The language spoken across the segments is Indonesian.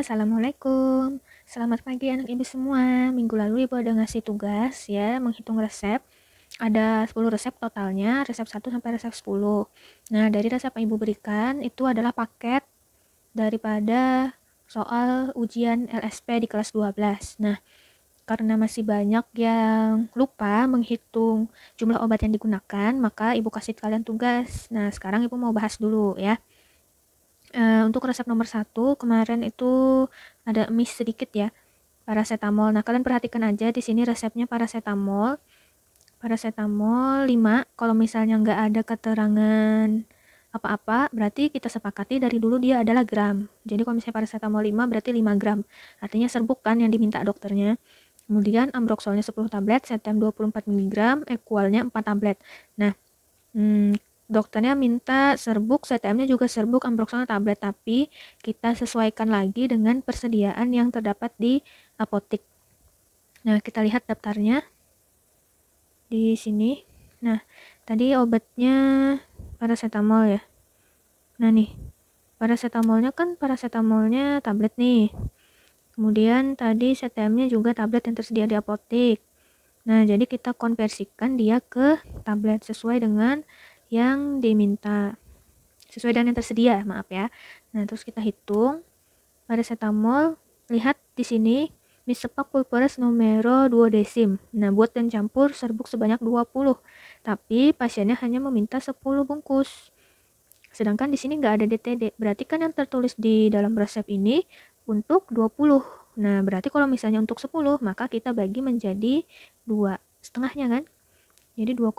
Assalamualaikum. Selamat pagi anak ibu semua. Minggu lalu ibu ada ngasih tugas ya, menghitung resep. Ada 10 resep totalnya, resep 1 sampai resep 10. Nah, dari resep yang ibu berikan itu adalah paket daripada soal ujian LSP di kelas 12. Nah, karena masih banyak yang lupa menghitung jumlah obat yang digunakan, maka ibu kasih kalian tugas. Nah, sekarang ibu mau bahas dulu ya uh, untuk resep nomor satu kemarin itu ada miss sedikit ya paracetamol. Nah, kalian perhatikan aja di sini resepnya paracetamol. Paracetamol 5. Kalau misalnya nggak ada keterangan apa-apa, berarti kita sepakati dari dulu dia adalah gram. Jadi kalau misalnya paracetamol 5 berarti 5 gram. Artinya serbuk kan yang diminta dokternya. Kemudian ambroxolnya 10 tablet, setem 24 mg, equalnya 4 tablet. Nah, hmm, dokternya minta serbuk, CTM-nya juga serbuk, ambroxol tablet, tapi kita sesuaikan lagi dengan persediaan yang terdapat di apotek. Nah, kita lihat daftarnya di sini. Nah, tadi obatnya paracetamol ya. Nah, nih. Paracetamolnya kan paracetamolnya tablet nih. Kemudian tadi CTM-nya juga tablet yang tersedia di apotek. Nah, jadi kita konversikan dia ke tablet sesuai dengan yang diminta sesuai dengan yang tersedia maaf ya nah terus kita hitung paracetamol lihat di sini Misepak pulpores numero 2 desim. Nah, buat dan campur serbuk sebanyak 20. Tapi pasiennya hanya meminta 10 bungkus. Sedangkan di sini nggak ada DTD. Berarti kan yang tertulis di dalam resep ini untuk 20. Nah, berarti kalau misalnya untuk 10, maka kita bagi menjadi dua setengahnya kan? Jadi 2,5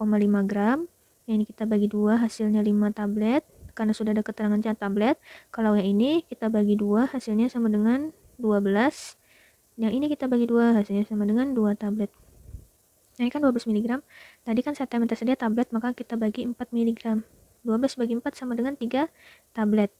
gram yang ini kita bagi dua hasilnya 5 tablet karena sudah ada keterangan tablet kalau yang ini kita bagi dua hasilnya sama dengan 12 yang ini kita bagi dua hasilnya sama dengan 2 tablet nah ini kan 12 mg tadi kan saya tersedia tablet maka kita bagi 4 mg 12 bagi 4 sama dengan 3 tablet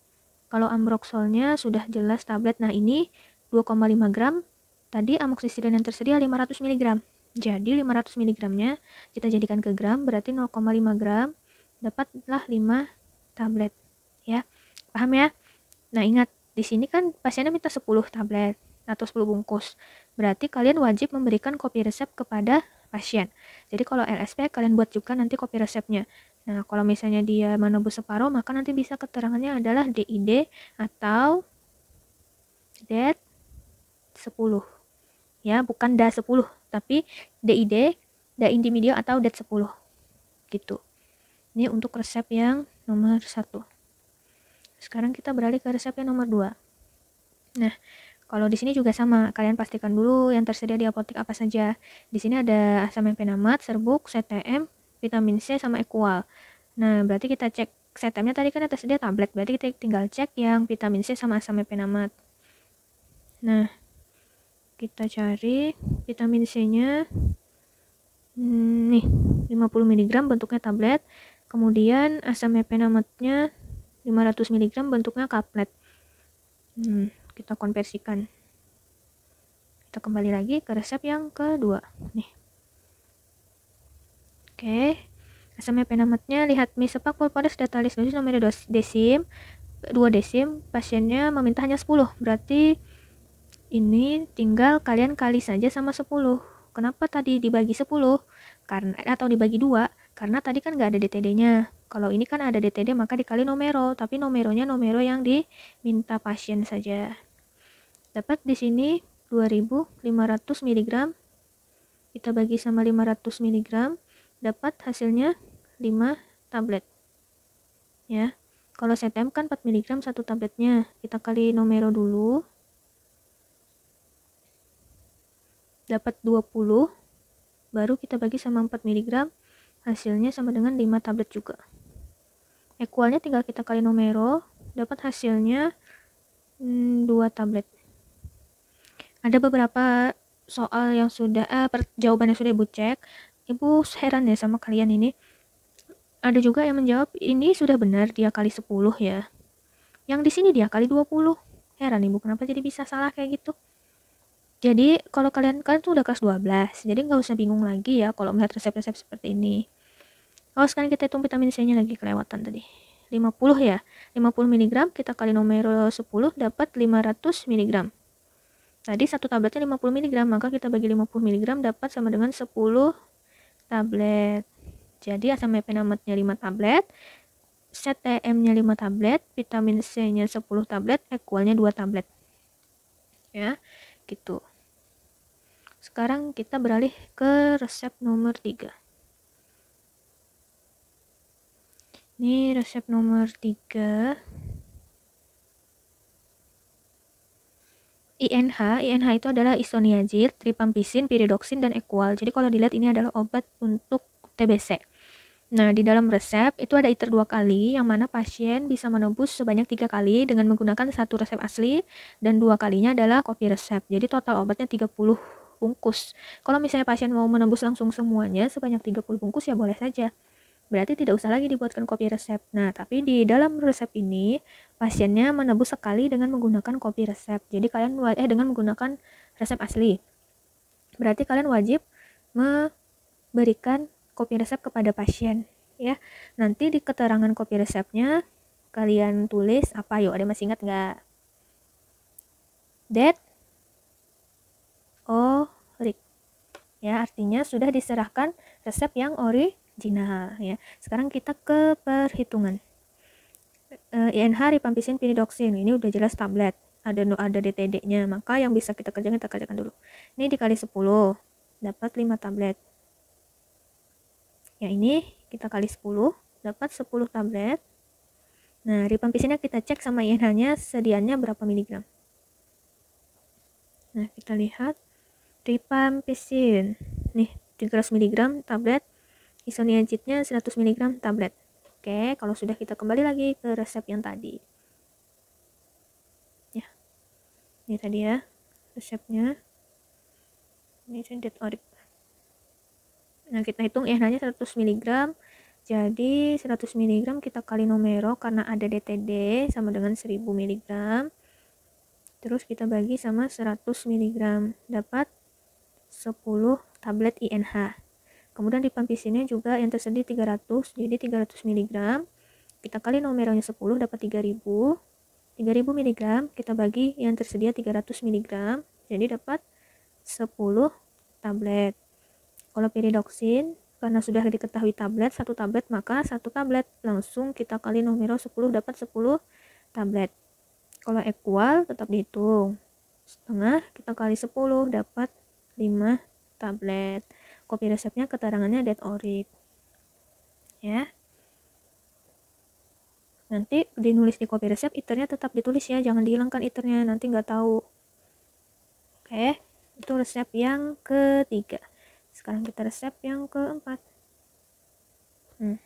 kalau ambroxolnya sudah jelas tablet nah ini 2,5 gram tadi amoxicillin yang tersedia 500 mg jadi 500 mg-nya kita jadikan ke gram berarti 0,5 gram dapatlah 5 tablet ya. Paham ya? Nah, ingat di sini kan pasiennya minta 10 tablet atau 10 bungkus. Berarti kalian wajib memberikan kopi resep kepada pasien. Jadi kalau LSP kalian buat juga nanti kopi resepnya. Nah, kalau misalnya dia menebus separuh, maka nanti bisa keterangannya adalah DID atau dead 10. E ya, bukan da 10, tapi DID, DA intermedio atau DAT e 10 gitu. Ini untuk resep yang nomor satu. Sekarang kita beralih ke resep yang nomor 2. Nah, kalau di sini juga sama, kalian pastikan dulu yang tersedia di apotek apa saja. Di sini ada asam empenamat, serbuk, CTM, vitamin C sama equal. Nah, berarti kita cek ctm tadi kan tersedia tablet, berarti kita tinggal cek yang vitamin C sama asam epenamat. Nah, kita cari vitamin C nya hmm, nih 50 mg bentuknya tablet kemudian asam epinamatnya 500 mg bentuknya kaplet hmm, kita konversikan kita kembali lagi ke resep yang kedua nih oke okay. asam epinamatnya lihat mie sepak polpares datalis dosis nomor desim 2 desim pasiennya meminta hanya 10 berarti ini tinggal kalian kali saja sama 10 kenapa tadi dibagi 10 karena atau dibagi dua karena tadi kan nggak ada DTD-nya kalau ini kan ada DTD maka dikali nomero tapi nomeronya nomero yang diminta pasien saja dapat di sini 2500 mg kita bagi sama 500 mg dapat hasilnya 5 tablet ya kalau CTM kan 4 mg satu tabletnya kita kali nomero dulu dapat 20 baru kita bagi sama 4 mg hasilnya sama dengan 5 tablet juga equalnya tinggal kita kali nomero dapat hasilnya hmm, 2 tablet ada beberapa soal yang sudah eh, jawabannya sudah ibu cek ibu heran ya sama kalian ini ada juga yang menjawab ini sudah benar dia kali 10 ya yang di sini dia kali 20 heran ibu kenapa jadi bisa salah kayak gitu jadi kalau kalian kan tuh udah kelas 12, jadi nggak usah bingung lagi ya kalau melihat resep-resep seperti ini. Kalau oh, sekarang kita hitung vitamin C-nya lagi kelewatan tadi. 50 ya. 50 mg kita kali nomor 10 dapat 500 mg. Tadi satu tabletnya 50 mg, maka kita bagi 50 mg dapat sama dengan 10 tablet. Jadi asam epinamatnya 5 tablet, CTM-nya 5 tablet, vitamin C-nya 10 tablet, equalnya 2 tablet. Ya, gitu. Sekarang kita beralih ke resep nomor 3. Ini resep nomor 3. INH, INH itu adalah isoniazid, tripampisin, piridoksin, dan equal. Jadi kalau dilihat ini adalah obat untuk TBC. Nah, di dalam resep itu ada iter dua kali, yang mana pasien bisa menebus sebanyak tiga kali dengan menggunakan satu resep asli dan dua kalinya adalah kopi resep. Jadi total obatnya 30 bungkus. Kalau misalnya pasien mau menembus langsung semuanya sebanyak 30 bungkus ya boleh saja. Berarti tidak usah lagi dibuatkan kopi resep. Nah, tapi di dalam resep ini pasiennya menebus sekali dengan menggunakan kopi resep. Jadi kalian eh dengan menggunakan resep asli. Berarti kalian wajib memberikan kopi resep kepada pasien ya. Nanti di keterangan kopi resepnya kalian tulis apa yuk ada masih ingat nggak? That ori ya artinya sudah diserahkan resep yang original ya sekarang kita ke perhitungan e, eh, INH ripampisin pinidoksin ini udah jelas tablet ada ada DTD nya maka yang bisa kita kerjakan kita kerjakan dulu ini dikali 10 dapat 5 tablet Ya ini kita kali 10 dapat 10 tablet nah ripampisinnya kita cek sama INH nya sediannya berapa miligram nah kita lihat Rifampicin nih 300 mg tablet isoniazidnya 100 mg tablet oke kalau sudah kita kembali lagi ke resep yang tadi ya ini tadi ya resepnya ini sendet orik. nah kita hitung ya hanya 100 mg jadi 100 mg kita kali numero karena ada DTD sama dengan 1000 mg terus kita bagi sama 100 mg dapat 10 tablet INH. Kemudian di pampisinnya juga yang tersedia 300, jadi 300 mg. Kita kali nomernya 10 dapat 3000. 3000 mg kita bagi yang tersedia 300 mg, jadi dapat 10 tablet. Kalau piridoksin karena sudah diketahui tablet, satu tablet maka satu tablet langsung kita kali nomor 10 dapat 10 tablet. Kalau equal tetap dihitung. Setengah kita kali 10 dapat 5 tablet. Kopi resepnya keterangannya dead orik. Ya. Nanti dinulis di kopi resep iternya tetap ditulis ya, jangan dihilangkan iternya, nanti nggak tahu. Oke, itu resep yang ketiga. Sekarang kita resep yang keempat. Hmm.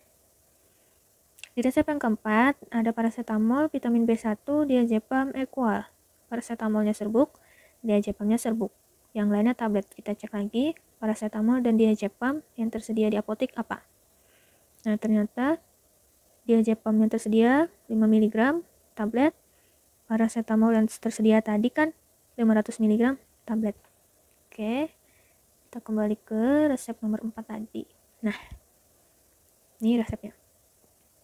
Di resep yang keempat, ada paracetamol, vitamin B1, diazepam, equal. Paracetamolnya serbuk, diazepamnya serbuk yang lainnya tablet. Kita cek lagi paracetamol dan diazepam yang tersedia di apotik apa. Nah, ternyata diazepam yang tersedia 5 mg tablet, paracetamol yang tersedia tadi kan 500 mg tablet. Oke. Kita kembali ke resep nomor 4 tadi. Nah, ini resepnya.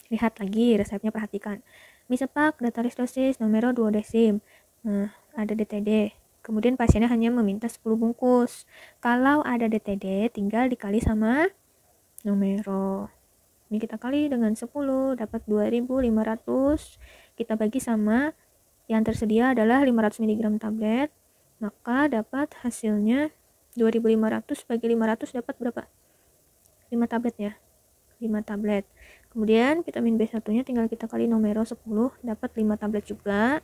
Lihat lagi resepnya perhatikan. Misepak data dosis nomor 2 desim. Nah, ada DTD Kemudian pasiennya hanya meminta 10 bungkus. Kalau ada DTD tinggal dikali sama numero. Ini kita kali dengan 10 dapat 2500. Kita bagi sama yang tersedia adalah 500 mg tablet. Maka dapat hasilnya 2500 bagi 500 dapat berapa? 5 tablet ya. 5 tablet. Kemudian vitamin B1-nya tinggal kita kali numero 10 dapat 5 tablet juga.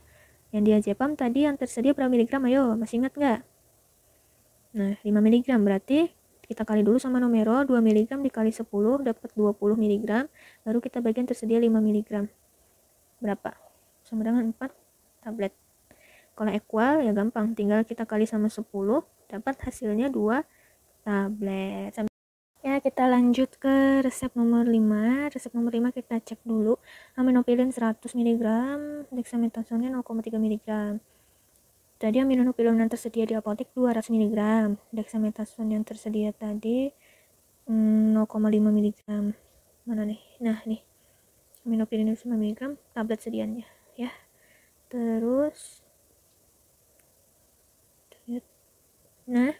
Yang dia Ajepam tadi yang tersedia berapa miligram ayo, masih ingat nggak? Nah, 5 miligram berarti kita kali dulu sama nomero 2 mg dikali 10 dapat 20 mg baru kita bagian tersedia 5 mg berapa sama dengan 4 tablet kalau equal ya gampang tinggal kita kali sama 10 dapat hasilnya 2 tablet Ya, kita lanjut ke resep nomor 5. Resep nomor 5 kita cek dulu. Aminopilin 100 mg, dexamethasone 0,3 mg. Tadi aminopilin yang tersedia di apotek 200 mg. Dexamethasone yang tersedia tadi 0,5 hmm, mg. Mana nih? Nah, nih. Aminopilin 5 mg tablet sediannya, ya. Terus Nah,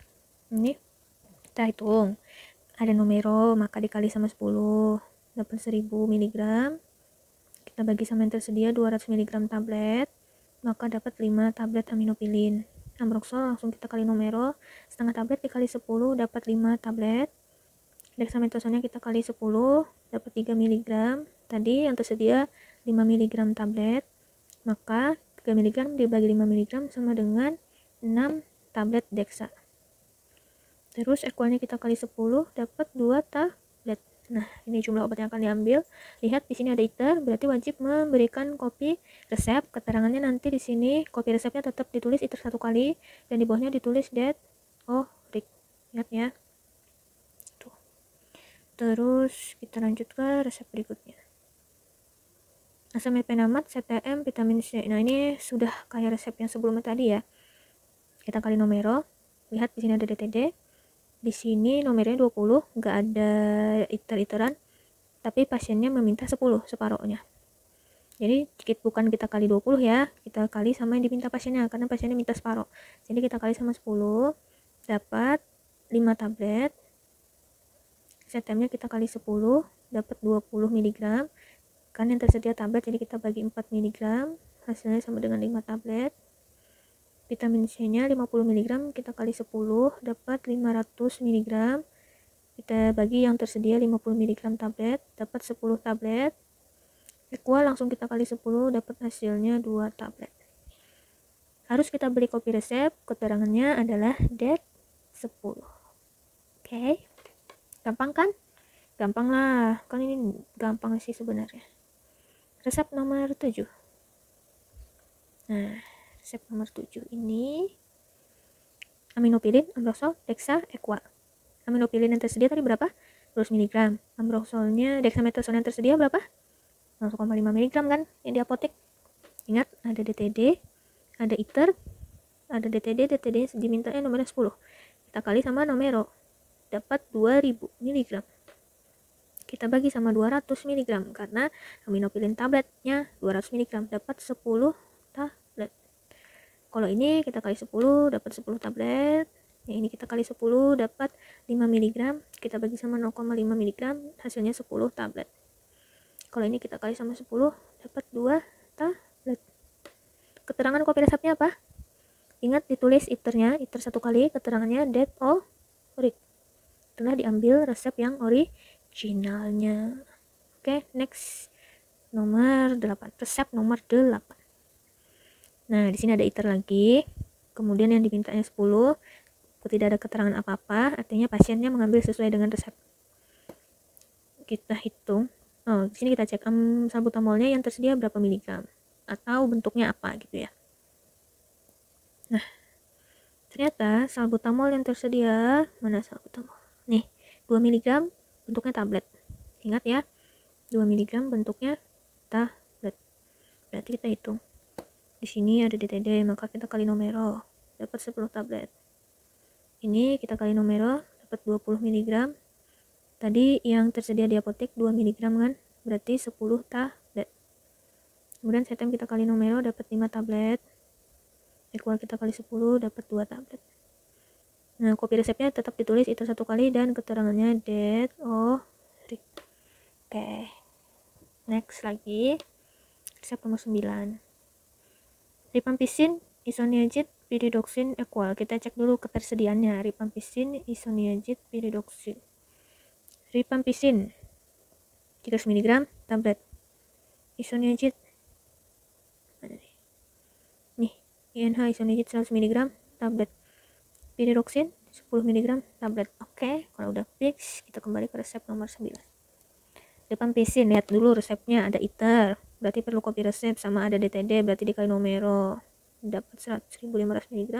ini kita hitung ada numero maka dikali sama 10 8000 mg kita bagi sama yang tersedia 200 mg tablet maka dapat 5 tablet aminopilin ambroxol langsung kita kali numero setengah tablet dikali 10 dapat 5 tablet dexamethasone kita kali 10 dapat 3 mg tadi yang tersedia 5 mg tablet maka 3 mg dibagi 5 mg sama dengan 6 tablet dexa Terus equalnya kita kali 10 dapat 2 tablet. Nah, ini jumlah obat yang akan diambil. Lihat di sini ada iter, berarti wajib memberikan kopi resep. Keterangannya nanti di sini kopi resepnya tetap ditulis iter satu kali dan di bawahnya ditulis dead oh rik Ingat ya. Tuh. Terus kita lanjut ke resep berikutnya asam epenamat, CTM, vitamin C. Nah, ini sudah kayak resep yang sebelumnya tadi ya. Kita kali nomero. Lihat di sini ada DTD di sini nomornya 20 nggak ada iter-iteran tapi pasiennya meminta 10 separohnya jadi sedikit bukan kita kali 20 ya kita kali sama yang diminta pasiennya karena pasiennya minta separuh jadi kita kali sama 10 dapat 5 tablet setemnya kita kali 10 dapat 20 mg kan yang tersedia tablet jadi kita bagi 4 mg hasilnya sama dengan 5 tablet vitamin C nya 50 mg kita kali 10 dapat 500 mg kita bagi yang tersedia 50 mg tablet dapat 10 tablet equal langsung kita kali 10 dapat hasilnya 2 tablet harus kita beli kopi resep keterangannya adalah dead 10 oke okay. gampang kan gampang lah kan ini gampang sih sebenarnya resep nomor 7 nah Resep nomor 7 ini aminopilin, ambroxol dexa, equa. Aminopilin yang tersedia tadi berapa? 200 mg. ambroxolnya dexamethasone yang tersedia berapa? 0,5 mg kan yang di apotek. Ingat ada DTD, ada ITER, ada DTD, DTD dimintanya nomornya 10. Kita kali sama nomero. Dapat 2000 mg. Kita bagi sama 200 mg karena aminopilin tabletnya 200 mg dapat 10 kalau ini kita kali 10 dapat 10 tablet ya ini kita kali 10 dapat 5 mg kita bagi sama 0,5 mg hasilnya 10 tablet kalau ini kita kali sama 10 dapat 2 tablet keterangan kopi resepnya apa? ingat ditulis iternya iter satu kali keterangannya dead or rig telah diambil resep yang originalnya oke okay, next nomor 8 resep nomor 8 Nah, di sini ada iter lagi. Kemudian yang dimintanya 10, tidak ada keterangan apa-apa, artinya pasiennya mengambil sesuai dengan resep. Kita hitung. Oh, di sini kita cek um, salbutamolnya yang tersedia berapa miligram atau bentuknya apa gitu ya. Nah, ternyata salbutamol yang tersedia mana salbutamol? Nih, 2 miligram bentuknya tablet. Ingat ya, 2 miligram bentuknya tablet. Berarti kita hitung. Di sini ada DTD, maka kita kali nomero, dapat 10 tablet. Ini kita kali nomero, dapat 20 mg. Tadi yang tersedia di apotek 2 mg kan, berarti 10 tablet. Kemudian setem kita kali nomero, dapat 5 tablet. Equal kita kali 10, dapat 2 tablet. Nah, kopi resepnya tetap ditulis itu satu kali dan keterangannya dead oh Oke. Okay. Next lagi. Resep nomor 9. Rifampicin, isoniazid, piridoxin equal. Kita cek dulu ketersediaannya. Rifampicin, isoniazid, piridoxin. Ripampisin, 300 mg tablet. Isoniazid mana nih? Nih, INH isoniazid 100 mg tablet. Piridoxin 10 mg tablet. Oke, okay, kalau udah fix, kita kembali ke resep nomor 9 depan PC lihat dulu resepnya ada iter berarti perlu copy resep sama ada DTD berarti dikali nomero dapat 1500 mg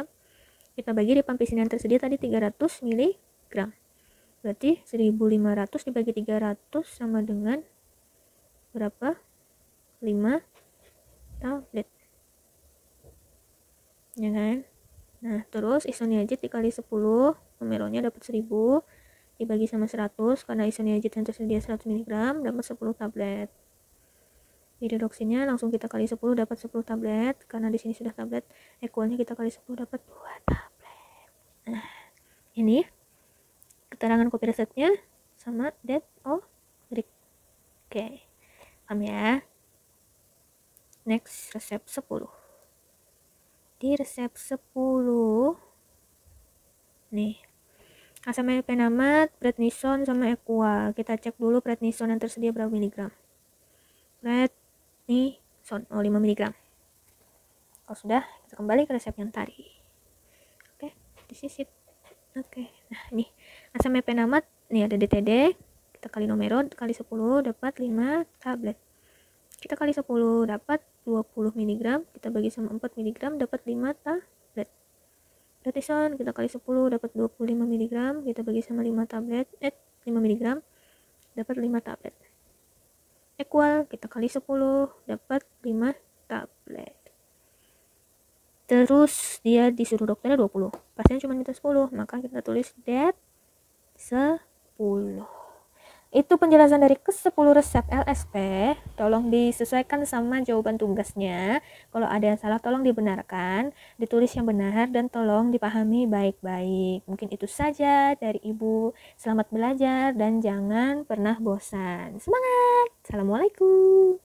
kita bagi depan PC yang tersedia tadi 300 mg berarti 1500 dibagi 300 sama dengan berapa 5 tablet ya kan nah terus isoniazid dikali 10 numeronya dapat 1000 dibagi sama 100 karena isoniazid yang tersedia 100 mg dapat 10 tablet Iridoxinnya langsung kita kali 10 dapat 10 tablet karena di sini sudah tablet equalnya kita kali 10 dapat 2 tablet nah ini keterangan kopi resepnya sama dead of oke okay. paham ya next resep 10 di resep 10 nih asam penamat, prednison sama equa. Kita cek dulu prednison yang tersedia berapa miligram. Prednison, oh 5 miligram. Kalau oh, sudah, kita kembali ke resep yang tadi. Oke, okay, it. Oke, okay. nah ini asam penamat, nih ada DTD, kita kali nomeron, kali 10 dapat 5 tablet. Kita kali 10 dapat 20 miligram. kita bagi sama 4 miligram dapat 5 tablet gratisan kita kali 10 dapat 25 mg kita bagi sama 5 tablet eh 5 mg dapat 5 tablet equal kita kali 10 dapat 5 tablet terus dia disuruh dokternya 20 pasien cuma minta 10 maka kita tulis dead 10 e itu penjelasan dari ke-10 resep LSP. Tolong disesuaikan sama jawaban tugasnya. Kalau ada yang salah tolong dibenarkan, ditulis yang benar dan tolong dipahami baik-baik. Mungkin itu saja dari Ibu. Selamat belajar dan jangan pernah bosan. Semangat. Assalamualaikum.